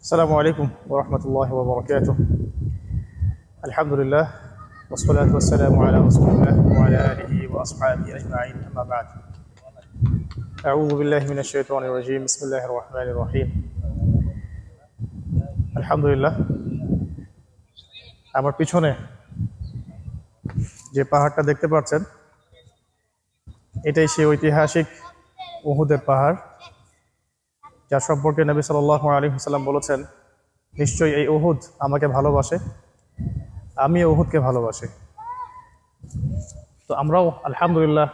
السلام عليكم ورحمة الله وبركاته الحمد لله والصلاة والسلام على رسول الله وعلى آله وأصحابه أجمعين أما بعد أعوذ بالله من الشيطان الرجيم بسم الله الرحمن الرحيم الحمد لله আমার পিছনে যে পাহাড়টা দেখতে পাচ্ছেন এটাই সেই ঐতিহাসিক উহুদের পাহাড় যা সম্পর্কে নবী সাল্লাহ আলী হাসাল্লাম বলেছেন নিশ্চয়ই এই ওহুদ আমাকে ভালোবাসে আমি ওহুদকে ভালোবাসি তো আমরাও আলহামদুলিল্লাহ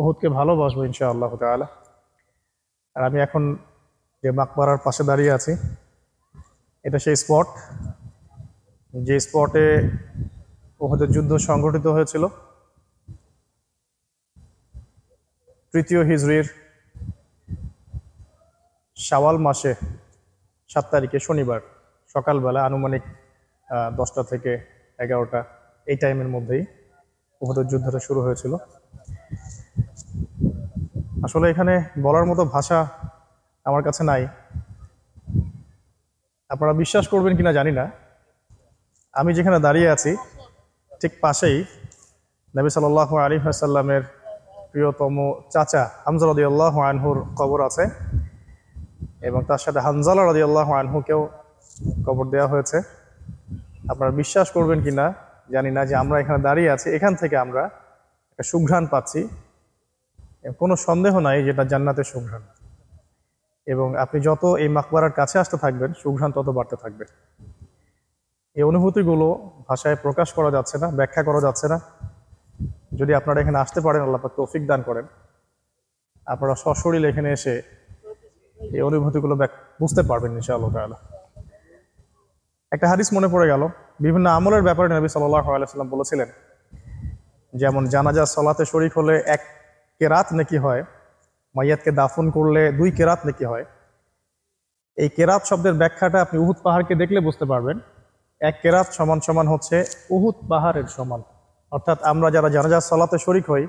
ওহুদকে ভালোবাসবো ইনশা আল্লাহ তালা আর আমি এখন যে মাকবারার পাশে দাঁড়িয়ে আছি এটা সেই স্পট যে স্পটে ওহুদের যুদ্ধ সংঘটিত হয়েছিল তৃতীয় হিজড়ির শাওয়াল মাসে সাত তারিখে শনিবার সকালবেলা আনুমানিক দশটা থেকে এগারোটা এই টাইমের মধ্যেই উহুদের যুদ্ধটা শুরু হয়েছিল আসলে এখানে বলার মতো ভাষা আমার কাছে নাই আপনারা বিশ্বাস করবেন কিনা জানি না আমি যেখানে দাঁড়িয়ে আছি ঠিক পাশেই নবী সাল্লাহ আলী সাল্লামের প্রিয়তম চাচা হামজরদি আল্লাহ আনহুর কবর আছে এবং তার সাথে হানজালা রাজি আল্লাহ আনহুকেও কবর দেওয়া হয়েছে আপনারা বিশ্বাস করবেন কি না জানি না যে আমরা এখানে দাঁড়িয়ে আছি এখান থেকে আমরা একটা সুঘ্রাণ পাচ্ছি কোনো সন্দেহ নাই যেটা জান্নাতের সুঘ্রাণ এবং আপনি যত এই মাকবারার কাছে আসতে থাকবেন সুঘ্রাণ তত বাড়তে থাকবে এই অনুভূতিগুলো ভাষায় প্রকাশ করা যাচ্ছে না ব্যাখ্যা করা যাচ্ছে না যদি আপনারা এখানে আসতে পারেন আল্লাপাক তৌফিক দান করেন আপনারা সশরীর এখানে এসে এই অনুভূতিগুলো বুঝতে পারবেন ইনশাআল্লাহ একটা হাদিস মনে পড়ে গেল বিভিন্ন আমলের ব্যাপারে নবী সাল্লাম বলেছিলেন যেমন জানাজা সলাতে শরীফ হলে এক কেরাত নাকি হয় মাইয়াতকে দাফন করলে দুই কেরাত নাকি হয় এই কেরাত শব্দের ব্যাখ্যাটা আপনি উহুদ পাহাড়কে দেখলে বুঝতে পারবেন এক কেরাত সমান সমান হচ্ছে উহুদ পাহাড়ের সমান অর্থাৎ আমরা যারা জানাজার সলাতে শরিক হই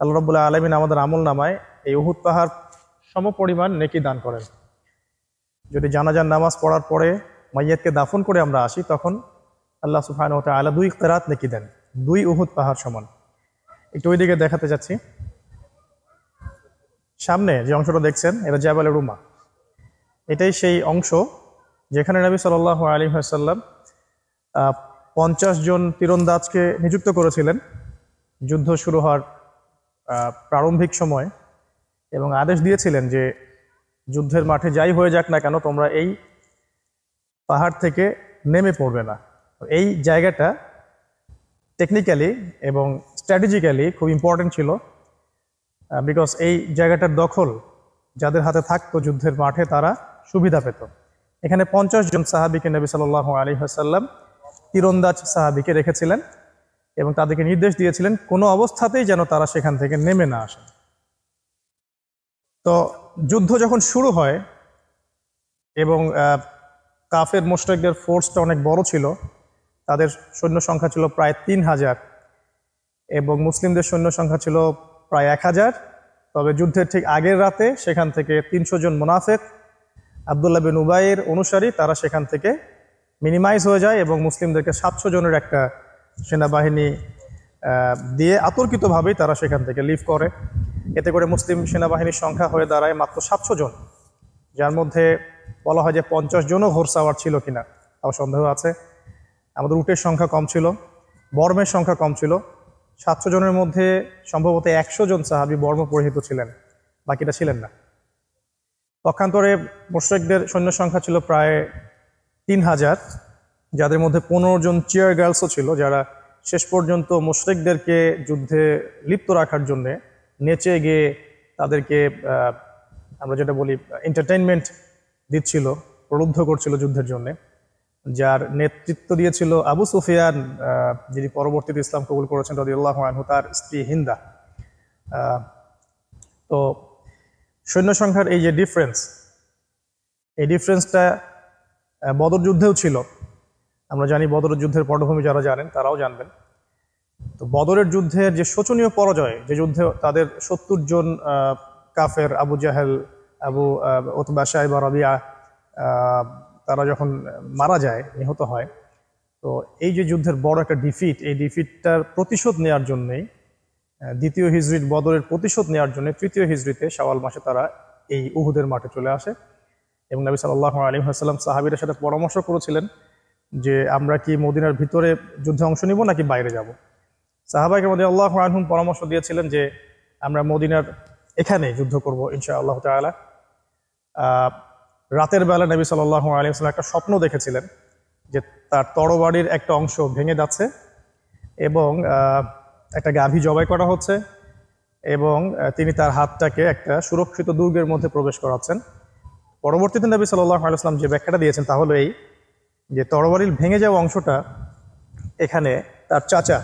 আল্লাহ রবুল্লাহ আলমিন আমাদের আমল নামায় এই উহুদ পাহাড় সমপরিমাণ নেকি দান করেন যদি জানাজার নামাজ পড়ার পরে মাইয়াতকে দাফন করে আমরা আসি তখন আল্লাহ সুফায়ন হতে আলা দুই কেরাত নেকি দেন দুই উহুদ পাহাড় সমান একটু ওইদিকে দেখাতে যাচ্ছি সামনে যে অংশটা দেখছেন এটা জাবালে রুমা এটাই সেই অংশ যেখানে নবী সাল আলী সাল্লাম পঞ্চাশ জন তীরন্দাজকে নিযুক্ত করেছিলেন যুদ্ধ শুরু হওয়ার প্রারম্ভিক সময় এবং আদেশ দিয়েছিলেন যে যুদ্ধের মাঠে যাই হয়ে যাক না কেন তোমরা এই পাহাড় থেকে নেমে পড়বে না এই জায়গাটা টেকনিক্যালি এবং স্ট্র্যাটেজিক্যালি খুব ইম্পর্টেন্ট ছিল বিকজ এই জায়গাটার দখল যাদের হাতে থাকতো যুদ্ধের মাঠে তারা সুবিধা পেত এখানে পঞ্চাশ জন সাহাবিকে নবী সাল্লাহ আলী হাসাল্লাম তীরন্দাজ সাহাবিকে রেখেছিলেন এবং তাদেরকে নির্দেশ দিয়েছিলেন কোনো অবস্থাতেই যেন তারা সেখান থেকে নেমে না আসেন তো যুদ্ধ যখন শুরু হয় এবং কাফের মোস্টেকদের ফোর্সটা অনেক বড় ছিল তাদের সৈন্য সংখ্যা ছিল প্রায় তিন হাজার এবং মুসলিমদের সৈন্য সংখ্যা ছিল প্রায় এক হাজার তবে যুদ্ধের ঠিক আগের রাতে সেখান থেকে তিনশো জন মোনাফেক আবদুল্লাহ বিন উবাইয়ের অনুসারী তারা সেখান থেকে মিনিমাইজ হয়ে যায় এবং মুসলিমদেরকে সাতশো জনের একটা সেনাবাহিনী দিয়ে আতর্কিতভাবেই তারা সেখান থেকে লিভ করে এতে করে মুসলিম সেনাবাহিনীর সংখ্যা হয়ে দাঁড়ায় মাত্র সাতশো জন যার মধ্যে বলা হয় যে পঞ্চাশ জনও ঘোরসাওয়ার ছিল কিনা তাও সন্দেহ আছে আমাদের উটের সংখ্যা কম ছিল বর্মের সংখ্যা কম ছিল সাতশো জনের মধ্যে সম্ভবত একশো জন সাহাবি বর্ম পরিহিত ছিলেন বাকিটা ছিলেন না পক্ষান্তরে মোশেকদের সৈন্য সংখ্যা ছিল প্রায় তিন হাজার যাদের মধ্যে পনেরো জন চেয়ার গার্লসও ছিল যারা শেষ পর্যন্ত মোশরেকদেরকে যুদ্ধে লিপ্ত রাখার জন্যে নেচে গিয়ে তাদেরকে আমরা যেটা বলি এন্টারটেনমেন্ট দিচ্ছিল প্রলুব্ধ করছিল যুদ্ধের জন্যে যার নেতৃত্ব দিয়েছিল আবু সুফিয়ান যিনি পরবর্তীতে ইসলাম কবুল করেছেন রদিউল্লাহ আনহু তার স্ত্রী হিন্দা তো সৈন্য সংখ্যার এই যে ডিফারেন্স এই ডিফারেন্সটা বদর যুদ্ধেও ছিল আমরা জানি বদর যুদ্ধের পটভূমি যারা জানেন তারাও জানবেন তো বদরের যুদ্ধের যে শোচনীয় পরাজয় যে যুদ্ধে তাদের সত্তর জন কাফের আবু জাহেল আবু ওতবা সাহেবা রবিয়া তারা যখন মারা যায় নিহত হয় তো এই যে যুদ্ধের বড় একটা ডিফিট এই ডিফিটটার প্রতিশোধ নেওয়ার জন্যেই দ্বিতীয় হিজড়ির বদরের প্রতিশোধ নেওয়ার জন্য তৃতীয় হিজড়িতে সওয়াল মাসে তারা এই উহুদের মাঠে চলে আসে এবং নবী সাল্লাহ আলী হাসাল্লাম সাহাবির সাথে পরামর্শ করেছিলেন যে আমরা কি মদিনার ভিতরে যুদ্ধে অংশ নিব নাকি বাইরে যাব সাহাবাইকে মধ্যে আল্লাহ আনহুম পরামর্শ দিয়েছিলেন যে আমরা মদিনার এখানে যুদ্ধ করব ইনশা আল্লাহ তালা রাতের বেলা নবী সাল্লাহ আলিয়াল্লাম একটা স্বপ্ন দেখেছিলেন যে তার তরবাড়ির একটা অংশ ভেঙে যাচ্ছে এবং একটা গাভী জবাই করা হচ্ছে এবং তিনি তার হাতটাকে একটা সুরক্ষিত দুর্গের মধ্যে প্রবেশ করাচ্ছেন পরবর্তীতে নবী সাল্লাহ আলাইসলাম যে ব্যাখ্যাটা দিয়েছেন তাহলে এই যে তরবারির ভেঙে যাওয়া অংশটা এখানে তার চাচা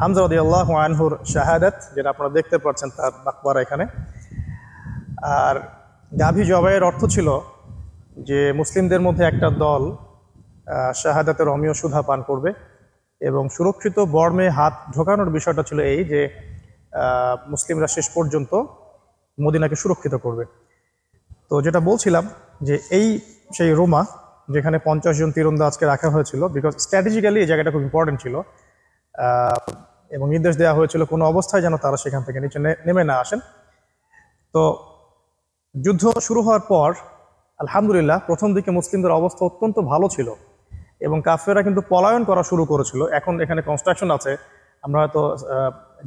হামজারদি আল্লাহ আনহুর শাহাদাত যেটা আপনারা দেখতে পাচ্ছেন তার বাকবার এখানে আর গাভী জবাইয়ের অর্থ ছিল যে মুসলিমদের মধ্যে একটা দল শাহাদাতের অমীয় সুধা পান করবে এবং সুরক্ষিত বর্মে হাত ঢোকানোর বিষয়টা ছিল এই যে মুসলিমরা শেষ পর্যন্ত মদিনাকে সুরক্ষিত করবে তো যেটা বলছিলাম যে এই সেই রোমা যেখানে পঞ্চাশ জন তীরন্দাজকে রাখা হয়েছিল বিকজ স্ট্র্যাটেজিক্যালি এই জায়গাটা খুব ইম্পর্টেন্ট ছিল এবং নির্দেশ দেওয়া হয়েছিল কোনো অবস্থায় যেন তারা সেখান থেকে নিচে নেমে না আসেন তো যুদ্ধ শুরু হওয়ার পর আলহামদুলিল্লাহ প্রথম দিকে মুসলিমদের অবস্থা অত্যন্ত ভালো ছিল এবং কাফেররা কিন্তু পলায়ন করা শুরু করেছিল এখন এখানে কনস্ট্রাকশন আছে আমরা হয়তো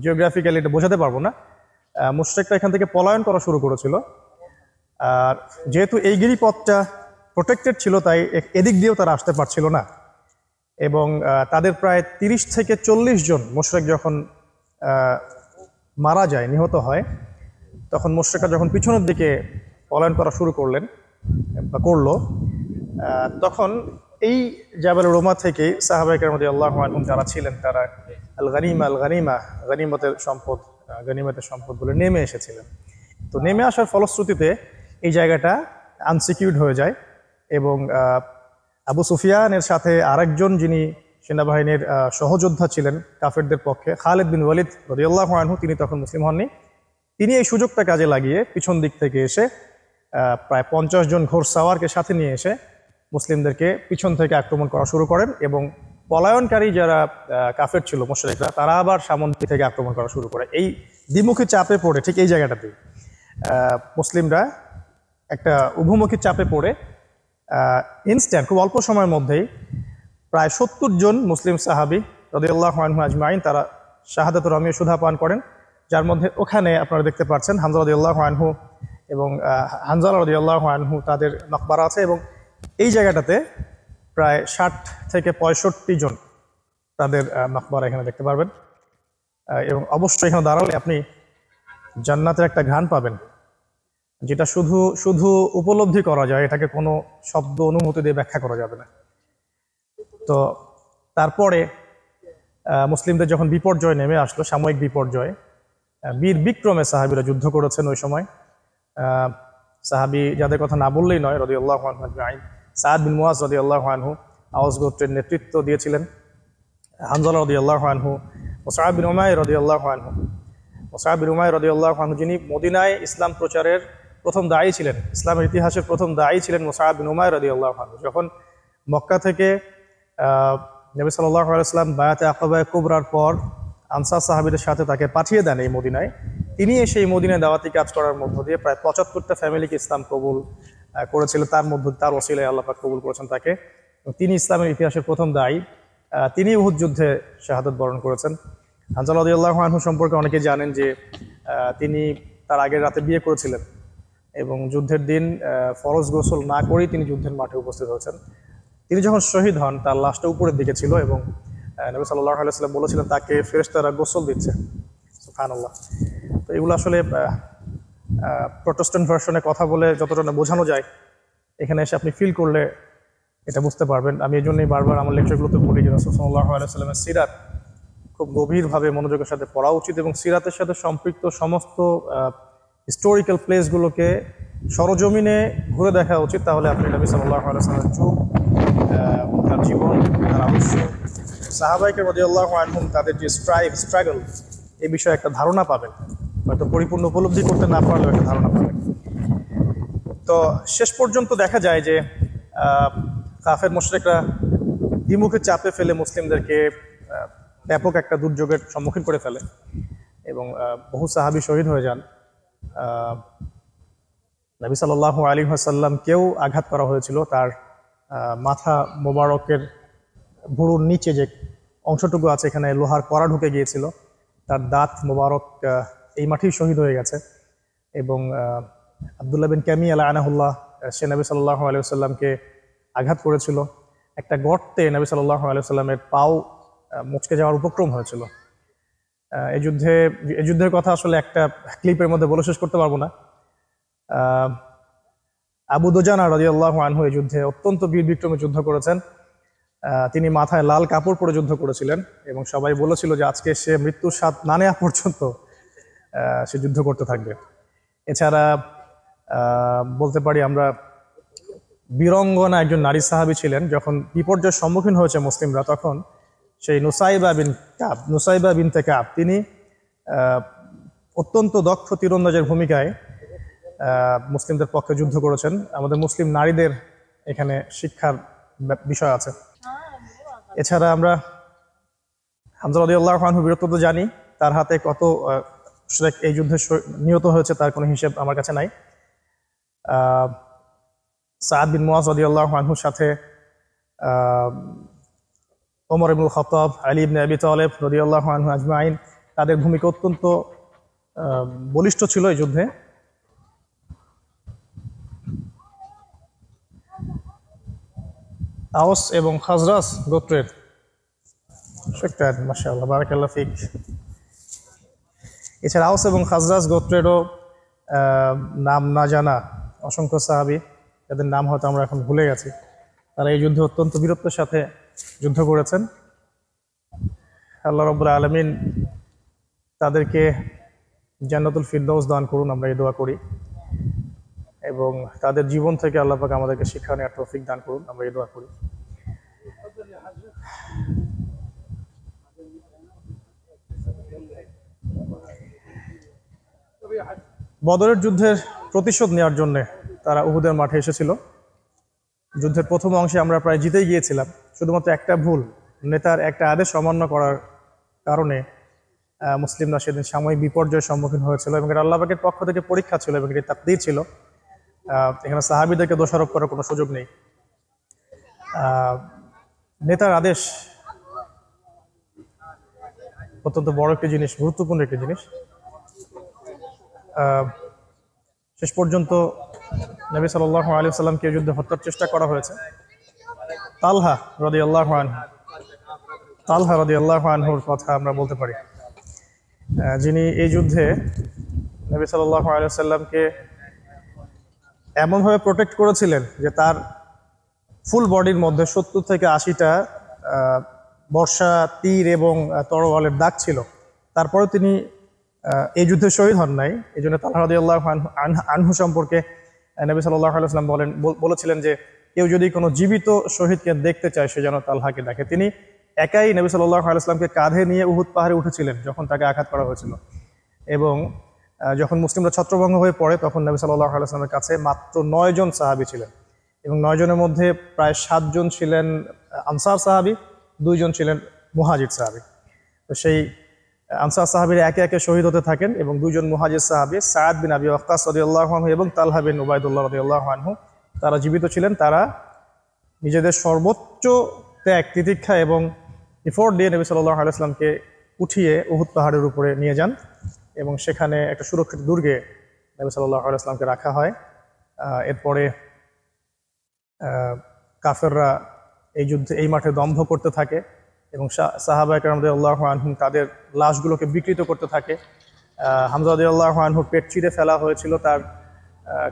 জিওগ্রাফিক্যালি এটা বোঝাতে পারবো না মুশ্রেকটা এখান থেকে পলায়ন করা শুরু করেছিল আর যেহেতু এই গিরিপথটা প্রোটেক্টেড ছিল তাই এদিক দিয়েও তারা আসতে পারছিল না এবং তাদের প্রায় তিরিশ থেকে চল্লিশ জন মোশরেক যখন মারা যায় নিহত হয় তখন মোশরেকরা যখন পিছনের দিকে পলায়ন করা শুরু করলেন বা করলো তখন এই জাবাল রোমা থেকে সাহাবাইকার মধ্যে আল্লাহ আলম যারা ছিলেন তারা আল গানিমা আল গানিমা গানিমতের সম্পদ গানিমতের সম্পদ বলে নেমে এসেছিলেন তো নেমে আসার ফলশ্রুতিতে এই জায়গাটা আনসিকিউর্ড হয়ে যায় এবং আবু সুফিয়ানের সাথে আরেকজন যিনি সেনাবাহিনীর সহযোদ্ধা ছিলেন কাফেরদের পক্ষে খালেদ বিন ওয়ালিদ রিয়াল্লাহ আনহু তিনি তখন মুসলিম হননি তিনি এই সুযোগটা কাজে লাগিয়ে পিছন দিক থেকে এসে প্রায় পঞ্চাশ জন ঘোরসাওয়ারকে সাথে নিয়ে এসে মুসলিমদেরকে পিছন থেকে আক্রমণ করা শুরু করেন এবং পলায়নকারী যারা কাফের ছিল মোশরেকরা তারা আবার সামন্তী থেকে আক্রমণ করা শুরু করে এই দ্বিমুখী চাপে পড়ে ঠিক এই জায়গাটাতেই মুসলিমরা একটা উভমুখী চাপে পড়ে ইনস্ট্যান্ট খুব অল্প সময়ের মধ্যেই প্রায় সত্তর জন মুসলিম সাহাবি রদিউল্লাহ আনহু আজমাইন তারা শাহাদাত রহমীয় সুধা পান করেন যার মধ্যে ওখানে আপনারা দেখতে পাচ্ছেন হানজা রদিউল্লাহ আনহু এবং হানজাল রদিউল্লাহ আনহু তাদের মকবারা আছে এবং এই জায়গাটাতে প্রায় ষাট থেকে পঁয়ষট্টি জন তাদের মকবারা এখানে দেখতে পারবেন এবং অবশ্যই এখানে দাঁড়ালে আপনি জান্নাতের একটা ঘান পাবেন যেটা শুধু শুধু উপলব্ধি করা যায় এটাকে কোনো শব্দ অনুমতি দিয়ে ব্যাখ্যা করা যাবে না তো তারপরে মুসলিমদের যখন বিপর্যয় নেমে আসলো সাময়িক বিপর্যয় বীর বিক্রমে সাহাবিরা যুদ্ধ করেছেন ওই সময় সাহাবি যাদের কথা না বললেই নয় রদি আল্লাহ আইন সাদ বিন মুয়াজ রদি আল্লাহ আনহু আওয়াজ গোত্রের নেতৃত্ব দিয়েছিলেন হানজালা রদি আল্লাহ আনহু সাহাবিন উমায় রদি আল্লাহ আনহু সাহাবিন উমায় রদি আল্লাহ আনহু যিনি মদিনায় ইসলাম প্রচারের প্রথম দায়ী ছিলেন ইসলামের ইতিহাসের প্রথম দায়ী ছিলেন মোসাহাব বিন উমায় রদি আল্লাহ যখন মক্কা থেকে নবী সাল্লাম বায়াতে আকবায় কুবরার পর আনসার সাহাবিদের সাথে তাকে পাঠিয়ে দেন এই মদিনায় তিনি সেই মদিনায় দাওয়াতি কাজ করার মধ্য দিয়ে প্রায় পঁচাত্তরটা ফ্যামিলিকে ইসলাম কবুল করেছিল তার মধ্য তার ওসিলায় আল্লাপাক কবুল করেছেন তাকে তিনি ইসলামের ইতিহাসের প্রথম দায়ী তিনি উহুদ যুদ্ধে শাহাদত বরণ করেছেন হানজাল আদি আল্লাহ সম্পর্কে অনেকে জানেন যে তিনি তার আগের রাতে বিয়ে করেছিলেন এবং যুদ্ধের দিন ফরজ গোসল না করেই তিনি যুদ্ধের মাঠে উপস্থিত হয়েছেন তিনি যখন শহীদ হন তার লাশটা উপরের দিকে ছিল এবং নবী সাল্লাহ আলাইসাল্লাম বলেছিলেন তাকে ফেরেস্তারা গোসল দিচ্ছে সুফানুল্লাহ তো এগুলো আসলে প্রোটেস্ট্যান্ট ভার্সনে কথা বলে যতটা না বোঝানো যায় এখানে এসে আপনি ফিল করলে এটা বুঝতে পারবেন আমি এই জন্যই বারবার আমার লেকচারগুলোতে বলি যে রসুল সাল্লাহ আলাইসাল্লামের সিরাত খুব গভীরভাবে মনোযোগের সাথে পড়া উচিত এবং সিরাতের সাথে সম্পৃক্ত সমস্ত হিস্টোরিক্যাল প্লেসগুলোকে সরজমিনে ঘুরে দেখা উচিত তাহলে আপনি নবী সাল্লাহ আলাইসলামের যুগ তার জীবন তার আদর্শ সাহাবাইকে আল্লাহ আহম তাদের যে স্ট্রাইক স্ট্রাগল এ বিষয়ে একটা ধারণা পাবেন হয়তো পরিপূর্ণ উপলব্ধি করতে না পারলেও একটা ধারণা পাবেন তো শেষ পর্যন্ত দেখা যায় যে কাফের মোশরেকরা দ্বিমুখে চাপে ফেলে মুসলিমদেরকে ব্যাপক একটা দুর্যোগের সম্মুখীন করে ফেলে এবং বহু সাহাবি শহীদ হয়ে যান নবী সাল্লাহ আলী হাসাল্লামকেও আঘাত করা হয়েছিল তার মাথা মোবারকের ভুরুর নিচে যে অংশটুকু আছে এখানে লোহার কড়া ঢুকে গিয়েছিল তার দাঁত মোবারক এই মাঠেই শহীদ হয়ে গেছে এবং আবদুল্লা বিন ক্যামি আলা আনাহুল্লাহ সে নবী সাল্লাহ আলী সাল্লামকে আঘাত করেছিল একটা গর্তে নবী সাল্লাহ আলি সাল্লামের পাও মুচকে যাওয়ার উপক্রম হয়েছিল এই যুদ্ধে এই যুদ্ধের কথা আসলে একটা ক্লিপের মধ্যে বলে শেষ করতে পারবো না আবু দোজানা আল্লাহ আনহু এই যুদ্ধে অত্যন্ত বীর বিক্রমে যুদ্ধ করেছেন তিনি মাথায় লাল কাপড় পরে যুদ্ধ করেছিলেন এবং সবাই বলেছিল যে আজকে সে মৃত্যুর স্বাদ না নেওয়া পর্যন্ত সে যুদ্ধ করতে থাকবে এছাড়া বলতে পারি আমরা বীরঙ্গনা একজন নারী সাহাবি ছিলেন যখন বিপর্যয়ের সম্মুখীন হয়েছে মুসলিমরা তখন সেই নুসাইবা বিন কাব নুসাইবা বিন তে কাব তিনি অত্যন্ত দক্ষ তীরন্দাজের ভূমিকায় মুসলিমদের পক্ষে যুদ্ধ করেছেন আমাদের মুসলিম নারীদের এখানে শিক্ষার বিষয় আছে এছাড়া আমরা হামজা আল্লাহ খানহু বীরত্ব তো জানি তার হাতে কত এই যুদ্ধে নিহত হয়েছে তার কোনো হিসেব আমার কাছে নাই সাদ বিন মোয়াজ আদি আল্লাহ খানহুর সাথে ওমর ইবুল খতাব আলী ইবনে আবি তালেব রদিয়াল্লাহ আনহু আজমাইন তাদের ভূমিকা অত্যন্ত বলিষ্ঠ ছিল এই যুদ্ধে আওস এবং খাজরাস গোত্রের সেক্টর ফিক এছাড়া আওস এবং খাজরাস গোত্রেরও নাম না জানা অসংখ্য সাহাবি যাদের নাম হয়তো আমরা এখন ভুলে গেছি তারা এই যুদ্ধে অত্যন্ত বীরত্বের সাথে যুদ্ধ করেছেন আল্লাহ রব্বুল আলমিন তাদেরকে জান্নাতুল ফিরদৌস দান করুন আমরা এই দোয়া করি এবং তাদের জীবন থেকে আল্লাহ পাক আমাদেরকে শিক্ষা নেওয়ার ট্রফিক দান করুন আমরা এই দোয়া করি বদরের যুদ্ধের প্রতিশোধ নেওয়ার জন্যে তারা উহুদের মাঠে এসেছিল যুদ্ধের প্রথম অংশে আমরা প্রায় জিতেই গিয়েছিলাম শুধুমাত্র একটা ভুল নেতার একটা আদেশ অমান্য করার কারণে মুসলিমরা সেদিন সাময়িক বিপর্যয়ের সম্মুখীন হয়েছিল এবং এটা আল্লাহবাকের পক্ষ থেকে পরীক্ষা ছিল এবং এটি দিয়ে ছিল এখানে সাহাবিদেরকে দোষারোপ করার কোনো সুযোগ নেই নেতার আদেশ অত্যন্ত বড় একটি জিনিস গুরুত্বপূর্ণ একটি জিনিস শেষ পর্যন্ত নবী সাল্লাহ আলী সাল্লামকে যুদ্ধে হত্যার চেষ্টা করা হয়েছে তালহা রদি আল্লাহ তালহা রদি আল্লাহ আনহুর কথা আমরা বলতে পারি যিনি এই যুদ্ধে নবী সাল্লাহ আলী সাল্লামকে এমনভাবে প্রোটেক্ট করেছিলেন যে তার ফুল বডির মধ্যে সত্তর থেকে আশিটা বর্ষা তীর এবং তরোয়ালের দাগ ছিল তারপরে তিনি এই যুদ্ধে শহীদ হন নাই এই জন্য রদি আল্লাহ আনহু সম্পর্কে নবী সাল্লাহ আলাইসলাম বলেন বলেছিলেন যে কেউ যদি কোনো জীবিত শহীদকে দেখতে চায় সে যেন তালহাকে দেখে তিনি একাই নবী সাল্লাহ আলাইসলামকে কাঁধে নিয়ে উহুদ পাহাড়ে উঠেছিলেন যখন তাকে আঘাত করা হয়েছিল এবং যখন মুসলিমরা ছত্রভঙ্গ হয়ে পড়ে তখন নবী সাল্লাহ আলাইসলামের কাছে মাত্র নয়জন সাহাবি ছিলেন এবং নয়জনের মধ্যে প্রায় সাতজন ছিলেন আনসার সাহাবি দুইজন ছিলেন মুহাজির সাহাবি তো সেই আনসার সাহাবিরা একে একে শহীদ হতে থাকেন এবং দুজন মুহাজির সাহাবি সাদ বিন আবি আক্তাস রদিয়াল্লাহ আনহু এবং তালহা বিন উবায়দুল্লাহ রদিয়াল্লাহ আনহু তারা জীবিত ছিলেন তারা নিজেদের সর্বোচ্চ ত্যাগ তিতিক্ষা এবং ইফোর্ট দিয়ে নবী সাল্লাহ আলাইসলামকে উঠিয়ে উহুদ পাহাড়ের উপরে নিয়ে যান এবং সেখানে একটা সুরক্ষিত দুর্গে নবী সাল্লাহ আলাইসলামকে রাখা হয় এরপরে কাফেররা এই যুদ্ধে এই মাঠে দম্ভ করতে থাকে এবং সাহাবাহামদে আল্লাহ আনহুম তাদের লাশগুলোকে বিকৃত করতে থাকে হামজাদে আল্লাহ আনহুর পেট চিরে ফেলা হয়েছিল তার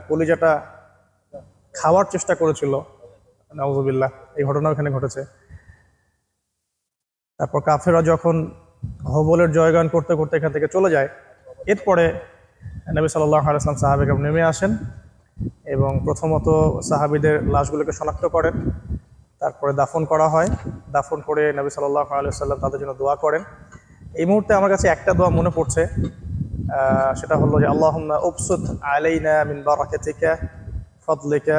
কলিজাটা খাওয়ার চেষ্টা করেছিল নওয়াজবিল্লা এই ঘটনা ওখানে ঘটেছে তারপর কাফেরা যখন হবলের জয়গান করতে করতে এখান থেকে চলে যায় এরপরে নবী সাল্লাহ আলাইসলাম সাহাবেকরাম নেমে আসেন এবং প্রথমত সাহাবিদের লাশগুলোকে শনাক্ত করেন তারপরে দাফন করা হয় দাফন করে নবী সাল্লাহ সাল্লাম তাদের জন্য দোয়া করেন এই মুহূর্তে আমার কাছে একটা দোয়া মনে পড়ছে সেটা হলো যে আল্লাহ ওপসুদ আলাইনা মিন বারাকাতিকা ফদলিকা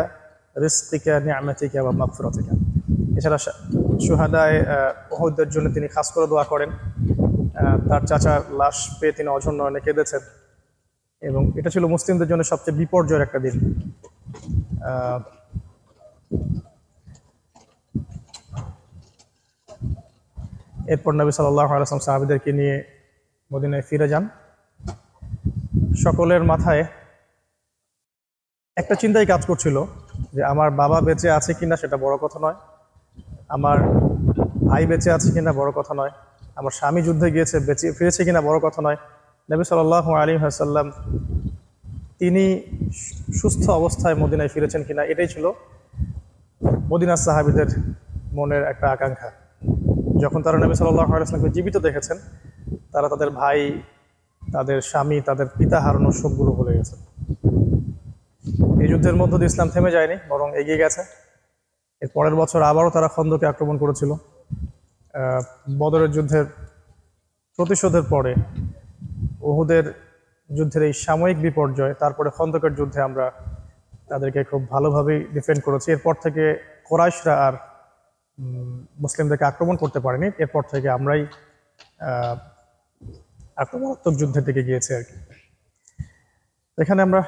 রিস্তিকা নিয়ামতিকা বা থেকে এছাড়া সুহাদায় ওহুদের জন্য তিনি খাস করে দোয়া করেন তার চাচার লাশ পেয়ে তিনি অজন্য এনে কেঁদেছেন এবং এটা ছিল মুসলিমদের জন্য সবচেয়ে বিপর্যয়ের একটা দিন এরপর নবী সাল্লাহ আলসালাম সাহাবিদেরকে নিয়ে মদিনায় ফিরে যান সকলের মাথায় একটা চিন্তাই কাজ করছিল যে আমার বাবা বেঁচে আছে কিনা সেটা বড় কথা নয় আমার ভাই বেঁচে আছে কিনা বড় কথা নয় আমার স্বামী যুদ্ধে গিয়েছে বেঁচে ফিরেছে কিনা বড় কথা নয় নবী সাল্লাহ আলী হাসাল্লাম তিনি সুস্থ অবস্থায় মদিনায় ফিরেছেন কিনা এটাই ছিল মদিনার সাহাবিদের মনের একটা আকাঙ্ক্ষা যখন তারা নবী সাল্লাহ আলাইসলামকে জীবিত দেখেছেন তারা তাদের ভাই তাদের স্বামী তাদের পিতা হারানোর শোকগুলো ভুলে গেছেন এই যুদ্ধের মধ্য দিয়ে ইসলাম থেমে যায়নি বরং এগিয়ে গেছে এর পরের বছর আবারও তারা খন্দকে আক্রমণ করেছিল বদরের যুদ্ধের প্রতিশোধের পরে ওহুদের যুদ্ধের এই সাময়িক বিপর্যয় তারপরে খন্দকের যুদ্ধে আমরা তাদেরকে খুব ভালোভাবেই ডিফেন্ড করেছি এরপর থেকে কোরাইশরা আর মুসলিমদেরকে আক্রমণ করতে পারেনি এরপর থেকে আমরাই আক্রমণাত্মক যুদ্ধের দিকে গিয়েছে আর কি এখানে আমরা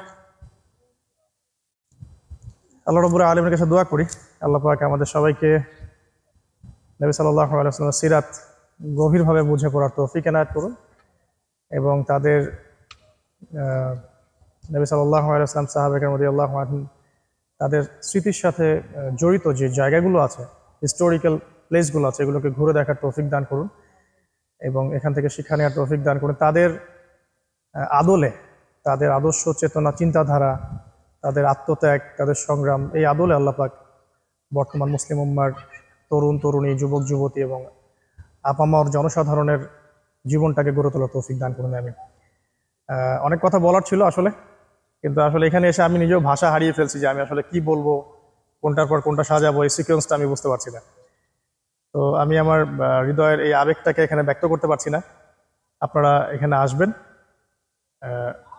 আল্লাহ রবুরা আলমের কাছে দোয়া করি আল্লাহ পাক আমাদের সবাইকে নবী সাল্লাহ সিরাত গভীরভাবে বুঝে পড়ার তৌফিক এনায়ত করুন এবং তাদের নবী সাল্লাহ আলাইসলাম সাহাবেকের মধ্যে আল্লাহ তাদের স্মৃতির সাথে জড়িত যে জায়গাগুলো আছে হিস্টোরিক্যাল প্লেসগুলো আছে এগুলোকে ঘুরে দেখার তৌফিক দান করুন এবং এখান থেকে শিক্ষা নেওয়ার তৌফিক দান করুন তাদের আদলে তাদের আদর্শ চেতনা চিন্তাধারা তাদের আত্মত্যাগ তাদের সংগ্রাম এই আদলে আল্লাপাক বর্তমান মুসলিম উম্মার তরুণ তরুণী যুবক যুবতী এবং আপামর জনসাধারণের জীবনটাকে গড়ে তোলার তৌফিক দান করুন আমি অনেক কথা বলার ছিল আসলে কিন্তু আসলে এখানে এসে আমি নিজেও ভাষা হারিয়ে ফেলছি যে আমি আসলে কি বলবো কোনটার পর কোনটা সাজাবো এই সিকোয়েন্সটা আমি বুঝতে পারছি না তো আমি আমার হৃদয়ের এই আবেগটাকে এখানে ব্যক্ত করতে পারছি না আপনারা এখানে আসবেন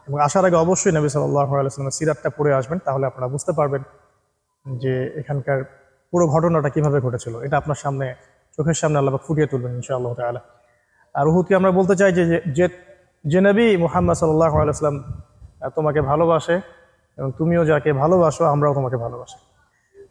এবং আসার আগে অবশ্যই নবী সাল্লাহ আলাইসলামের সিরাতটা পড়ে আসবেন তাহলে আপনারা বুঝতে পারবেন যে এখানকার পুরো ঘটনাটা কিভাবে ঘটেছিল এটা আপনার সামনে চোখের সামনে আল্লাহ ফুটিয়ে তুলবেন ইনশাআল্লাহ তালা আর উহুদকে আমরা বলতে চাই যে যে নবী মোহাম্মদ সাল্লাহ আলাইসলাম তোমাকে ভালোবাসে এবং তুমিও যাকে ভালোবাসো আমরাও তোমাকে ভালোবাসি